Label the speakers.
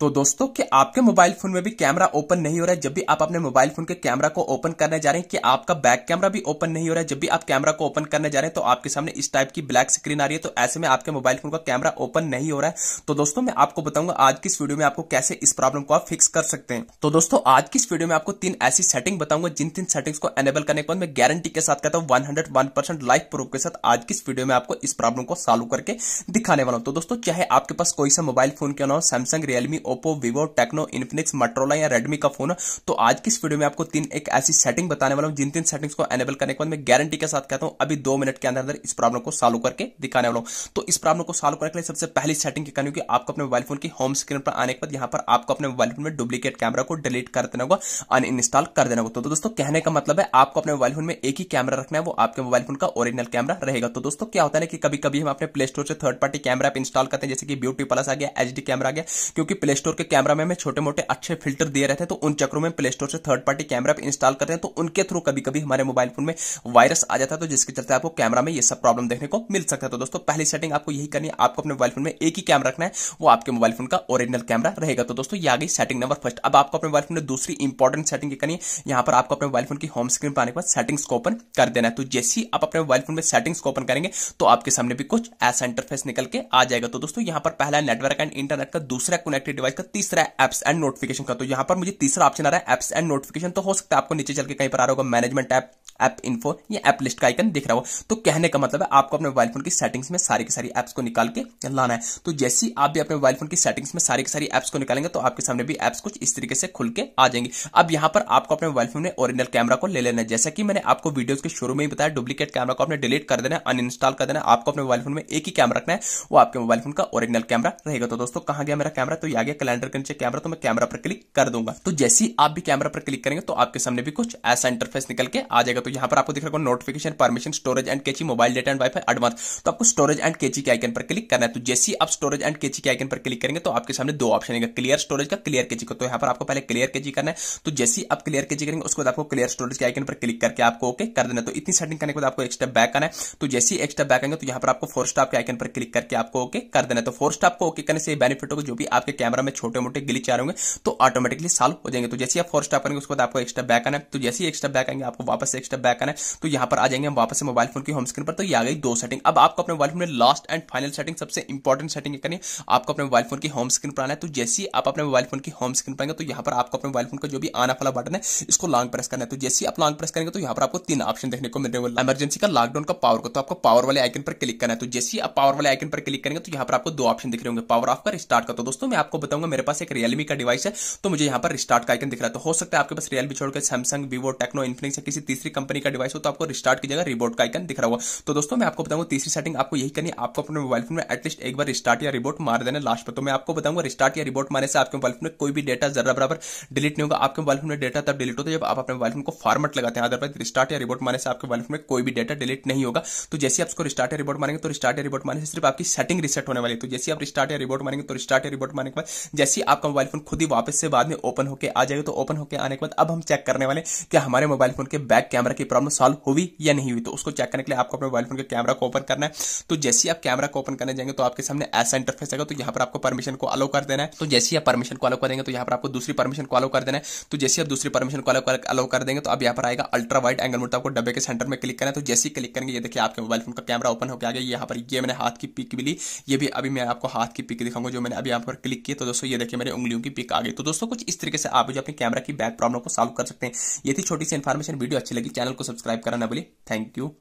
Speaker 1: तो दोस्तों कि आपके मोबाइल फोन में भी कैमरा ओपन नहीं हो रहा है जब भी आप अपने मोबाइल फोन के कैमरा को ओपन करने जा रहे हैं कि आपका बैक कैमरा भी ओपन नहीं हो रहा है जब भी आप कैमरा को ओपन करने जा रहे हैं तो आपके सामने इस टाइप की ब्लैक स्क्रीन आ रही है तो ऐसे में आपके मोबाइल फोन का कैमरा ओपन नहीं हो रहा है तो दोस्तों मैं आपको बताऊंगा आज की इस वीडियो में आपको कैसे इस प्रॉब्लम को आप फिक्स कर सकते हैं तो दोस्तों आज की इस वीडियो में आपको तीन ऐसी सेटिंग बताऊंगा जिन तीन सेटिंग्स को एनेबल करने के बाद मैं गारंटी के साथ कहता हूँ वन हंड्रेड लाइफ प्रूफ के साथ आज की इस वीडियो में आपको इस प्रॉब्लम को सॉल्व करके दिखाने वाला हूँ तो दोस्तों चाहे आपके पास कोई सा मोबाइल फोन क्यों ना हो Samsung Realme Oppo Vivo Tecno Infinix Motorola या रेडमी का फोन तो आज की इस वीडियो में आपको तीन एक ऐसी सेटिंग बताने वाला हूं जिन तीन सेटिंग्स को एनेबल करने के बाद मैं गारंटी के साथ कहता हूं अभी दो मिनट के अंदर अंदर इस प्रॉब्लम को सॉल्व करके दिखाने वाला हूं तो इस प्रॉब्लम को सॉल्व करने के लिए सबसे पहली सेटिंग की करनी होगी आपको अपने मोबाइल फोन की होम स्क्रीन पर आने के बाद यहां पर आपको अपने मोबाइल फोन में डुप्लीकेट कैमरा को डिलीट कर देना होगा अन इंस्टॉल कर देना होगा तो दोस्तों कहने का मतलब है आपको अपने मोबाइल फोन में एक ही कैमरा रखना है वो आपके मोबाइल फोन का ओरिजिनल कैमरा रहेगा तो दोस्तों क्या होता है कि कभी कभी हम अपने प्ले स्टोर से थर्ड पार्टी कैमरा इंस्टॉल करते हैं जैसे कि ब्यूटी प्लस आ गया एच कैमरा आ गया क्योंकि प्ले स्टोर के कैमरा में छोटे मोटे अच्छे फिल्टर दिए रहते हैं तो उन चक्रों में प्ले स्टोर से थर्ड पार्टी कैमरा इंस्टॉल करते हैं तो उनके थ्रू कभी कभी हमारे मोबाइल फोन में वायरस आ जाता है तो जिसके चलते आपको कैमरा में ये सब प्रॉब्लम देखने को मिल सकता है तो दोस्तों पहली सेटिंग आपको यही करनी है आपको अपने मोबाइल फोन में एक ही कैमरा रखना है वो आपके मोबाइल फोन का ओरिजिनल कैमरा रहेगा तो दोस्तों ये आ गई सेटिंग नंबर फर्स्ट अब आपको अपने मोबाइल फोन में दूसरी इंपॉर्टेंट सेटिंग करनी है यहाँ पर आपको अपने मोबाइल फोन की होम स्क्रीन पर आने के बाद सेटिंग्स को ओपन कर देना है तो जैसे ही आप अपने मोबाइल फोन में सेटिंग्स को ओपन करेंगे तो आपके सामने भी कुछ ऐसा इंटरफेस निकल के आ जाएगा तो दोस्तों यहां पर पहला नेटवर्क एंड इंटरनेट का दूसरा कनेक्टेड डिवाइस डिवाइस का तीसरा एप्स एंड नोटिफिकेशन का तो यहां पर मुझे तीसरा ऑप्शन आ रहा है एप्स एंड नोटिफिकेशन तो हो सकता है आपको नीचे चल के कहीं पर आ रहा होगा मैनेजमेंट ऐप ऐप इन्फो या ऐप लिस्ट का आइकन दिख रहा हो तो कहने का मतलब है आपको अपने मोबाइल फोन की सेटिंग्स में सारी की सारी एप्स को निकाल के लाना है तो जैसे ही आप भी अपने मोबाइल फोन की सेटिंग्स में सारी की सारी एप्स को निकालेंगे तो आपके सामने भी एप्स कुछ इस तरीके से खुल के आ जाएंगे अब यहां पर आपको अपने मोबाइल फोन में ओरिजिनल कैमरा को ले लेना है जैसा कि मैंने आपको वीडियो के शुरू में ही बताया डुप्लीकेट कैमरा को आपने डिलीट कर देना है अनइंस्टॉल कर देना आपको अपने मोबाइल फोन में एक ही कैमरा रखना है वो आपके मोबाइल फोन का ओरिजिनल कैमरा रहेगा तो दोस्तों कहाँ गया मेरा कैमरा तो आगे कैलेंडर के नीचे कैमरा तो मैं कैमरा पर क्लिक कर दूंगा तो जैसे आप भी कैमरा पर क्लिक करेंगे तो आपके सामने भी कुछ ऐसा इंटरफेस निकल के आ जाएगा तो यहाँ पर आपको दिख रहा होगा notification permission storage and cache mobile data and WiFi advance तो आपको स्टोरेज एंड केची के आइकन पर क्लिक करना है तो जैसे ही आप स्टोरेज एंड केची के आइकन पर क्लिक करेंगे तो आपके सामने दो ऑप्शन है क्लियर स्टोरेज का क्लियर केची का तो यहाँ पर आपको पहले क्लियर केची करना है तो जैसे ही आप क्लियर केची करेंगे उसके बाद आपको क्लियर स्टोरेज के आइकन पर क्लिक करके आपको ओके कर देना तो इतनी सेटिंग करने के बाद आपको एक स्टेप बैक आना है तो जैसे ही एक स्टेप बैक आएंगे तो यहाँ पर आपको फोर स्टाप के आइकन पर क्लिक करके आपको ओके कर देना तो फोर स्टाप को ओके करने से बेनिफिट होगा जो भी आपके कैमरा फॉर्म में छोटे मोटे ग्लिच आ रहे होंगे तो ऑटोमेटिकली सॉल्व हो जाएंगे तो जैसे आप फोर स्टार करेंगे उसके बाद आपको एक्स्ट्रा बैक आना है तो जैसे ही एक्स्ट्रा बैक आएंगे आपको वापस एक्स्ट्रा बैक आना है तो यहाँ पर आ जाएंगे हम वापस से मोबाइल फोन की होम स्क्रीन पर तो ये आ गई दो सेटिंग अब आपको अपने मोबाइल फोन में लास्ट एंड फाइनल सेटिंग सबसे इंपॉर्टेंट सेटिंग करनी है आपको अपने मोबाइल फोन की होम स्क्रीन पर आना है तो जैसे ही आप अपने मोबाइल फोन की होम स्क्रीन पर आएंगे तो यहाँ पर आपको अपने मोबाइल फोन का जो भी आना वाला बटन है इसको लॉन्ग प्रेस करना है तो जैसे आप लॉन्ग प्रेस करेंगे तो यहाँ पर आपको तीन ऑप्शन देखने को मिल रहे हैं इमरजेंसी का लॉकडाउन का पावर को तो आपको पावर वाले आइकन पर क्लिक करना है तो जैसे ही आप पावर वाले आइकन पर क्लिक करेंगे तो यहाँ पर आपको दो ऑप्शन दिख रहे होंगे पावर ऑफ कर स्टार्ट कर दोस्तों मैं आपको बताऊंगा मेरे पास एक रियलमी का डिवाइस है तो मुझे यहाँ पर रिस्टार्ट का आइकन दिख रहा है तो हो सकता है आपके पास रियलमी छोड़कर सैमसंग वीवो टेक्नो इन्फिनिक्स या किसी तीसरी कंपनी का डिवाइस हो तो आपको रिस्टार्ट की जगह रिबोट का आइकन दिख रहा होगा तो दोस्तों मैं आपको बताऊंगा तीसरी सेटिंग आपको यही करनी आपको अपने मोबाइल फोन में एटलीस्ट एक बार रिस्टार्ट या रिबोट मार देना लास्ट पर तो मैं आपको बताऊंगा रिस्टार्ट या रिबोट मारने से आपके मोबाइल फोन में कोई भी डेटा जरा बराबर डिलीट नहीं होगा आपके मोबाइल फोन में डेटा तब डिलीट होता है जब आप अपने मोबाइल फोन को फॉर्मेट लगाते हैं अदरवाइज रिस्टार्ट या रिबोट मारने से आपके मोबाइल फोन में कोई भी डेटा डिलीट नहीं होगा तो जैसे आप उसको रिस्टार्ट या रिबोट मारेंगे तो रिस्टार्ट या रिबोट मारने से सिर्फ आपकी सेटिंग रिसेट होने वाली तो जैसे आप रिस्टार्ट या रिबोट मारेंगे तो रिस्टार्ट या रिबोट मारने के बाद जैसे ही आपका मोबाइल फोन खुद ही वापस से बाद में ओपन होकर आ जाएगा तो ओपन होकर आने के बाद अब हम चेक करने वाले कि हमारे मोबाइल फोन के बैक कैमरा की प्रॉब्लम सॉल्व हुई या नहीं हुई तो उसको चेक करने के लिए आपको अपने मोबाइल फोन के कैमरा को ओपन करना है तो जैसे ही आप कैमरा को ओपन करने जाएंगे तो आपके सामने ऐसा इंटरफेस आएगा तो यहाँ पर आपको परमिशन को अलो कर देना है तो जैसे ही आप परमिशन को अलो करेंगे तो यहाँ पर आपको दूसरी परमिशन को अलो कर देना है तो जैसे आप दूसरी परमिशन को अलो कर देंगे तो अब यहाँ पर आएगा अल्ट्रा वाइड एंगल मोड आपको डब्बे के सेंटर में क्लिक करना है तो जैसे ही क्लिक करेंगे ये देखिए आपके मोबाइल फोन का कैमरा ओपन होकर आ गया यहाँ पर ये मैंने हाथ की पिक भी ली ये भी अभी मैं आपको हाथ की पिक दिखाऊंगा जो मैंने अभी यहाँ पर क्लिक किया तो दोस्तों ये देखिए मेरे उंगलियों की पिक आ गई तो दोस्तों कुछ इस तरीके से आप जो अपने कैमरा की बैक प्रॉब्लम को सॉल्व कर सकते हैं ये थी छोटी सी इन्फॉर्मेशन वीडियो अच्छी लगी चैनल को सब्सक्राइब करना ना थैंक यू